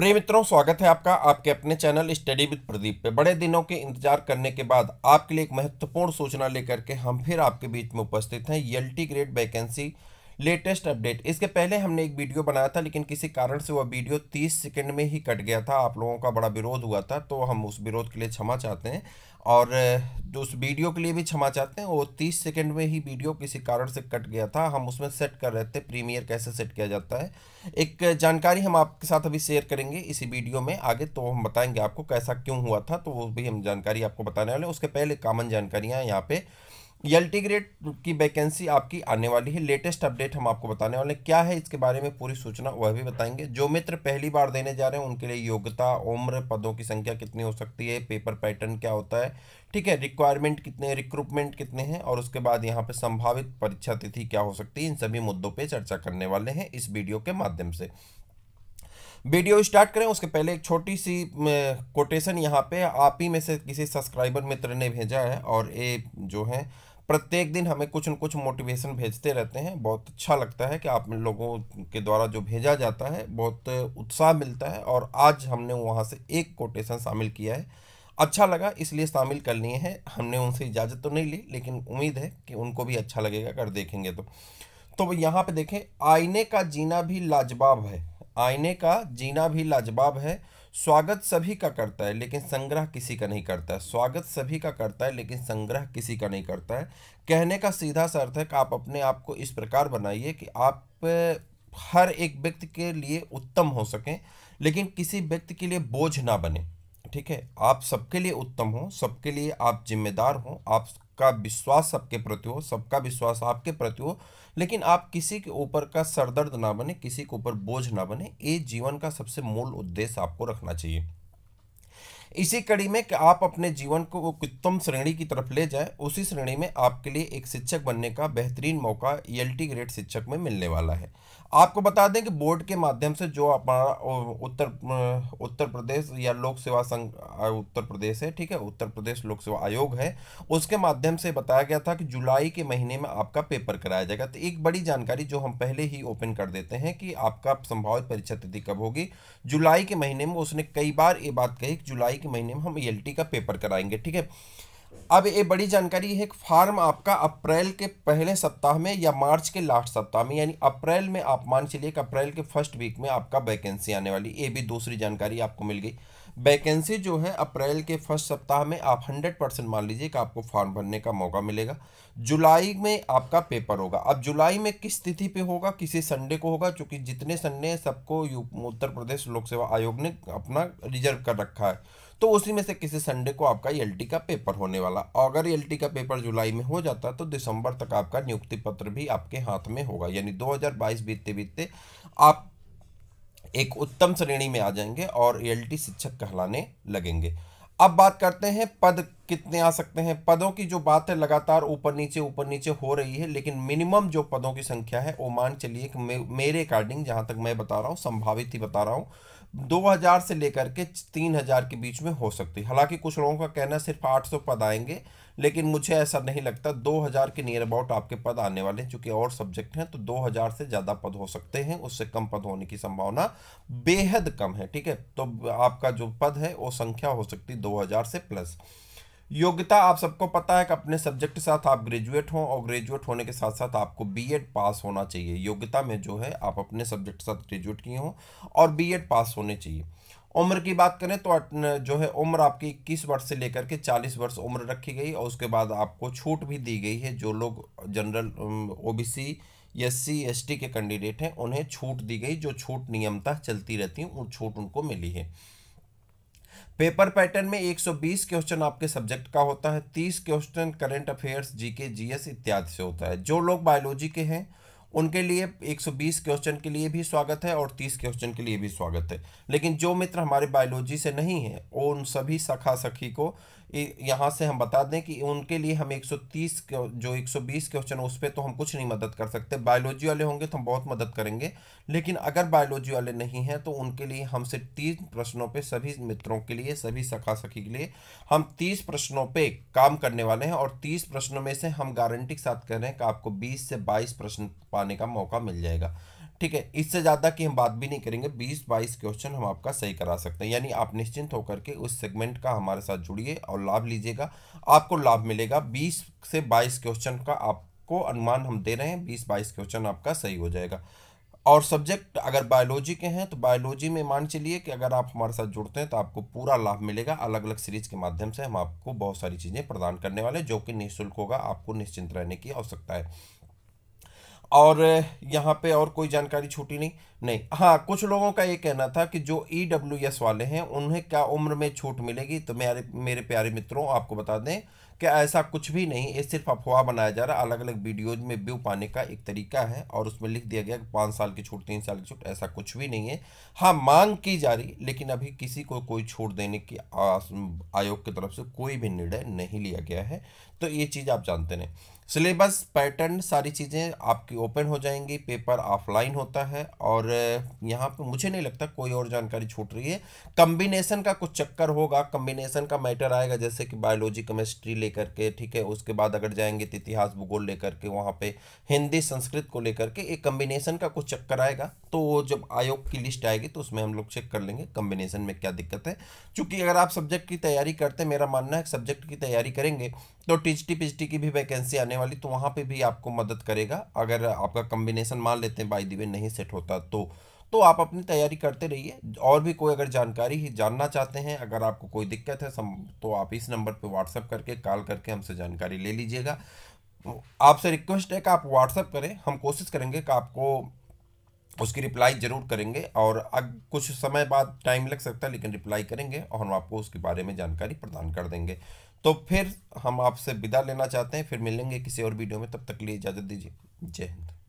प्रिय मित्रों स्वागत है आपका आपके अपने चैनल स्टडी विद प्रदीप पे बड़े दिनों के इंतजार करने के बाद आपके लिए एक महत्वपूर्ण सूचना लेकर के हम फिर आपके बीच में उपस्थित हैं यल्टी ग्रेड वैकेंसी लेटेस्ट अपडेट इसके पहले हमने एक वीडियो बनाया था लेकिन किसी कारण से वह वीडियो 30 सेकंड में ही कट गया था आप लोगों का बड़ा विरोध हुआ था तो हम उस विरोध के लिए क्षमा चाहते हैं और जो उस वीडियो के लिए भी क्षमा चाहते हैं वो 30 सेकंड में ही वीडियो किसी कारण से कट गया था हम उसमें सेट कर रहे थे प्रीमियर कैसे सेट किया जाता है एक जानकारी हम आपके साथ अभी शेयर करेंगे इसी वीडियो में आगे तो हम बताएंगे आपको कैसा क्यों हुआ था तो वो भी हम जानकारी आपको बताने वाले उसके पहले कामन जानकारियाँ यहाँ पर यल्टी ग्रेड की वैकेंसी आपकी आने वाली है लेटेस्ट अपडेट हम आपको बताने वाले हैं क्या है इसके बारे में पूरी सूचना वह भी बताएंगे जो मित्र पहली बार देने जा रहे हैं उनके लिए योग्यता उम्र पदों की संख्या कितनी हो सकती है पेपर पैटर्न क्या होता है ठीक है रिक्वायरमेंट कितने रिक्रूटमेंट कितने हैं और उसके बाद यहाँ पर संभावित परीक्षा तिथि क्या हो सकती है इन सभी मुद्दों पर चर्चा करने वाले हैं इस वीडियो के माध्यम से वीडियो स्टार्ट करें उसके पहले एक छोटी सी कोटेशन यहाँ पे आप ही में से किसी सब्सक्राइबर मित्र ने भेजा है और ये जो है प्रत्येक दिन हमें कुछ न कुछ मोटिवेशन भेजते रहते हैं बहुत अच्छा लगता है कि आप लोगों के द्वारा जो भेजा जाता है बहुत उत्साह मिलता है और आज हमने वहाँ से एक कोटेशन शामिल किया है अच्छा लगा इसलिए शामिल कर लिए हैं हमने उनसे इजाज़त तो नहीं ली लेकिन उम्मीद है कि उनको भी अच्छा लगेगा अगर देखेंगे तो तो यहाँ पे देखें आईने का जीना भी लाजवाब है आईने का जीना भी लाजवाब है स्वागत सभी का करता है लेकिन संग्रह किसी का नहीं करता है स्वागत सभी का करता है लेकिन संग्रह किसी का नहीं करता है कहने का सीधा सा अर्थ है कि आप अपने आप को इस प्रकार बनाइए कि आप हर एक व्यक्ति के लिए उत्तम हो सकें लेकिन किसी व्यक्ति के लिए बोझ ना बने ठीक है आप सबके लिए उत्तम हो सबके लिए आप जिम्मेदार हो आपका विश्वास सबके प्रति हो सबका विश्वास आपके प्रति हो लेकिन आप किसी के ऊपर का सरदर्द ना बने किसी के ऊपर बोझ ना बने ये जीवन का सबसे मूल उद्देश्य आपको रखना चाहिए इसी कड़ी में कि आप अपने जीवन को वो उत्तम श्रेणी की तरफ ले जाए उसी श्रेणी में आपके लिए एक शिक्षक बनने का बेहतरीन मौका ई e ग्रेड शिक्षक में मिलने वाला है आपको बता दें कि बोर्ड के माध्यम से जो हमारा उत्तर उत्तर प्रदेश या लोक सेवा संघ उत्तर प्रदेश है ठीक है उत्तर प्रदेश लोक सेवा आयोग है उसके माध्यम से बताया गया था कि जुलाई के महीने में आपका पेपर कराया जाएगा तो एक बड़ी जानकारी जो हम पहले ही ओपन कर देते हैं कि आपका संभावित परीक्षा तिथि कब होगी जुलाई के महीने में उसने कई बार ये बात कही कि जुलाई के महीने में हम एल e का पेपर कराएंगे ठीक है अब ये बड़ी जानकारी है फार्म आपका अप्रैल के पहले सप्ताह में या मार्च के लास्ट सप्ताह में यानी अप्रैल में आप मान चलिए कि अप्रैल के फर्स्ट वीक में आपका वैकेंसी आने वाली ये भी दूसरी जानकारी आपको मिल गई वैकेंसी जो है अप्रैल के फर्स्ट सप्ताह में आप 100 परसेंट मान लीजिए कि आपको फॉर्म भरने का मौका मिलेगा जुलाई में आपका पेपर होगा अब जुलाई में किस तिथि पे होगा किसी संडे को होगा क्योंकि जितने संडे हैं सबको उत्तर प्रदेश लोक सेवा आयोग ने अपना रिजर्व कर रखा है तो उसी में से किसी संडे को आपका एल का पेपर होने वाला और अगर एल का पेपर जुलाई में हो जाता तो दिसंबर तक आपका नियुक्ति पत्र भी आपके हाथ में होगा यानी 2022 बीतते बीतते आप एक उत्तम श्रेणी में आ जाएंगे और एल e शिक्षक कहलाने लगेंगे अब बात करते हैं पद कितने आ सकते हैं पदों की जो बात है लगातार ऊपर नीचे ऊपर नीचे हो रही है लेकिन मिनिमम जो पदों की संख्या है वो मान चलिए मे, मेरे अकॉर्डिंग जहाँ तक मैं बता रहा हूँ संभावित ही बता रहा हूँ 2000 से लेकर के 3000 के बीच में हो सकती है हालांकि कुछ लोगों का कहना सिर्फ 800 पद आएंगे लेकिन मुझे ऐसा नहीं लगता 2000 के नियर अबाउट आपके पद आने वाले हैं चूँकि और सब्जेक्ट हैं तो 2000 से ज़्यादा पद हो सकते हैं उससे कम पद होने की संभावना बेहद कम है ठीक है तो आपका जो पद है वो संख्या हो सकती है 2000 से प्लस योग्यता आप सबको पता है कि अपने सब्जेक्ट के साथ आप ग्रेजुएट हों और ग्रेजुएट होने के साथ साथ आपको बीएड पास होना चाहिए योग्यता में जो है आप अपने सब्जेक्ट के साथ ग्रेजुएट किए हों और बीएड पास होने चाहिए उम्र की बात करें तो जो है उम्र आपकी इक्कीस वर्ष से लेकर के चालीस वर्ष उम्र रखी गई और उसके बाद आपको छूट भी दी गई है जो लोग general O S C S T के कैंडिडेट हैं उन्हें छूट दी गई जो छूट नियमता चलती रहती हैं वो छूट उनको मिली है पेपर पैटर्न में 120 क्वेश्चन आपके सब्जेक्ट का होता है 30 question current affairs GK GS इत्यादि से होता है जो लोग बायोलॉजी के हैं उनके लिए 120 क्वेश्चन के लिए भी स्वागत है और 30 क्वेश्चन के लिए भी स्वागत है लेकिन जो मित्र हमारे बायोलॉजी से नहीं है उन सभी सखा सखी को यहाँ से हम बता दें कि उनके लिए हम 130 जो 120 क्वेश्चन उस पर तो हम कुछ नहीं मदद कर सकते बायोलॉजी वाले होंगे तो हम बहुत मदद करेंगे लेकिन अगर बायोलॉजी वाले नहीं हैं तो उनके लिए हमसे तीस प्रश्नों पे सभी मित्रों के लिए सभी सखा सखी के लिए हम तीस प्रश्नों पे काम करने वाले हैं और तीस प्रश्नों में से हम गारंटी के साथ कह रहे हैं कि आपको बीस से बाईस प्रश्न पाने का मौका मिल जाएगा ठीक है इससे ज़्यादा की हम बात भी नहीं करेंगे बीस बाईस क्वेश्चन हम आपका सही करा सकते हैं यानी आप निश्चिंत होकर के उस सेगमेंट का हमारे साथ जुड़िए और लाभ लीजिएगा आपको लाभ मिलेगा बीस से बाईस क्वेश्चन का आपको अनुमान हम दे रहे हैं बीस बाईस क्वेश्चन आपका सही हो जाएगा और सब्जेक्ट अगर बायोलॉजी के हैं तो बायोलॉजी में मान चलिए कि अगर आप हमारे साथ जुड़ते हैं तो आपको पूरा लाभ मिलेगा अलग अलग सीरीज के माध्यम से हम आपको बहुत सारी चीज़ें प्रदान करने वाले जो कि निःशुल्क होगा आपको निश्चिंत रहने की आवश्यकता है और यहाँ पे और कोई जानकारी छूटी नहीं नहीं हाँ कुछ लोगों का ये कहना था कि जो ई डब्ल्यू एस वाले हैं उन्हें क्या उम्र में छूट मिलेगी तो मेरे मेरे प्यारे मित्रों आपको बता दें कि ऐसा कुछ भी नहीं ये सिर्फ अफवाह बनाया जा रहा है अलग अलग वीडियोज में व्यू पाने का एक तरीका है और उसमें लिख दिया गया कि पाँच साल की छूट तीन साल की छूट ऐसा कुछ भी नहीं है हाँ मांग की जा रही लेकिन अभी किसी को कोई छूट देने की आयोग की तरफ से कोई भी निर्णय नहीं लिया गया है तो ये चीज़ आप जानते रहें सिलेबस पैटर्न सारी चीज़ें आपकी ओपन हो जाएंगी पेपर ऑफलाइन होता है और यहाँ पर मुझे नहीं लगता कोई और जानकारी छूट रही है कम्बिनेसन का कुछ चक्कर होगा कम्बिनेसन का मैटर आएगा जैसे कि बायोलॉजी केमिस्ट्री लेकर के ठीक है उसके बाद अगर जाएंगे तो इतिहास भूगोल लेकर के वहाँ पर हिंदी संस्कृत को लेकर के एक कम्बिनेसन का कुछ चक्कर आएगा तो जब आयोग की लिस्ट आएगी तो उसमें हम लोग चेक कर लेंगे कम्बिनेसन में क्या दिक्कत है चूँकि अगर आप सब्जेक्ट की तैयारी करते मेरा मानना है सब्जेक्ट की तैयारी करेंगे तो टी जी की भी वैकेंसी आने वाली तो वहाँ पे भी आपको मदद करेगा अगर आपका कम्बिनेशन मान लेते हैं बाई दिवे नहीं सेट होता तो तो आप अपनी तैयारी करते रहिए और भी कोई अगर जानकारी ही जानना चाहते हैं अगर आपको कोई दिक्कत है सम, तो आप इस नंबर पे व्हाट्सअप करके कॉल करके हमसे जानकारी ले लीजिएगा आपसे रिक्वेस्ट है कि आप व्हाट्सअप करें हम कोशिश करेंगे कि आपको उसकी रिप्लाई ज़रूर करेंगे और अब कुछ समय बाद टाइम लग सकता है लेकिन रिप्लाई करेंगे और हम आपको उसके बारे में जानकारी प्रदान कर देंगे तो फिर हम आपसे विदा लेना चाहते हैं फिर मिलेंगे किसी और वीडियो में तब तक के लिए इजाज़त दीजिए जय हिंद